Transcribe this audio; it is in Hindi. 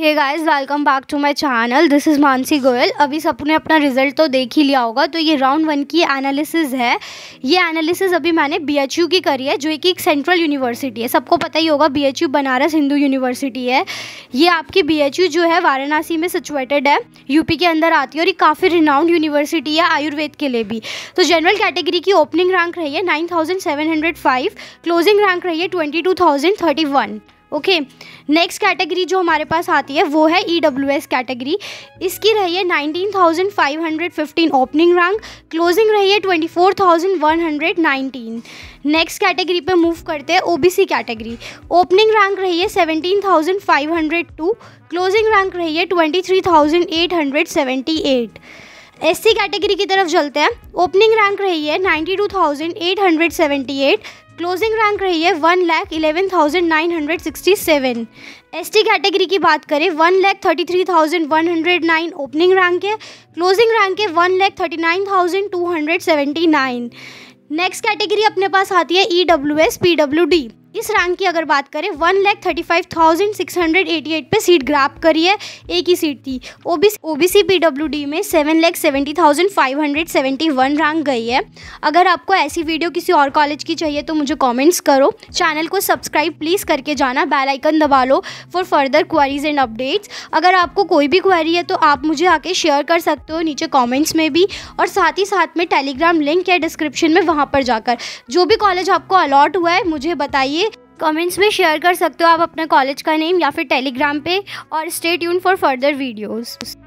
hey guys welcome back to my channel this is Mansi Goyal अभी सबने अपना रिजल्ट तो देख ही लिया होगा तो ये राउंड वन की एनालिसिस है ये एनालिसिस अभी मैंने बीएचयू की करी है जो कि एक सेंट्रल यूनिवर्सिटी है सबको पता ही होगा बीएचयू बनारस हिंदू यूनिवर्सिटी है ये आपकी बीएचयू जो है वाराणसी में सिचुएटेड है यूपी के अंदर आती है और ये काफ़ी रिनाउंड यूनिवर्सिटी है आयुर्वेद के लिए भी तो जनरल कैटेगरी की ओपनिंग रैंक रही है नाइन क्लोजिंग रैंक रही है ट्वेंटी ओके नेक्स्ट कैटेगरी जो हमारे पास आती है वो है ई डब्ल्यू एस कैटेगरी इसकी रही है nineteen thousand five hundred fifteen opening rank closing रही है twenty four thousand one hundred nineteen next category पे मूव करते हैं ओबीसी कैटेगरी ओपनिंग रैंक रही है seventeen thousand five hundred two closing rank रही है twenty three thousand eight hundred seventy eight S C category की तरफ चलते हैं ओपनिंग रैंक रही है ninety two thousand eight hundred seventy eight closing rank रही है one lakh eleven thousand nine hundred sixty seven S T category की बात करें one lakh thirty three thousand one hundred nine opening rank है क्लोजिंग रैंक है one lakh thirty nine thousand two hundred seventy nine next category अपने पास आती है E W S P W D इस रैंक की अगर बात करें one lakh thirty five thousand six hundred eighty eight पर सीट ग्राप करी है एक ही सीट थी O B C P W D में seven lakh seventy thousand five hundred seventy one rank गई है अगर आपको ऐसी वीडियो किसी और कॉलेज की चाहिए तो मुझे कमेंट्स करो चैनल को सब्सक्राइब प्लीज़ करके जाना बेल आइकन दबा लो for further queries and updates अगर आपको कोई भी क्वारी है तो आप मुझे आके शेयर कर सकते हो नीचे कॉमेंट्स में भी और साथ ही साथ में टेलीग्राम लिंक है डिस्क्रिप्शन में वहाँ पर जाकर जो भी कॉलेज आपको अलॉट हुआ है मुझे बताइए कमेंट्स में शेयर कर सकते हो आप अपने कॉलेज का नेम या फिर टेलीग्राम पे और stay tune for further videos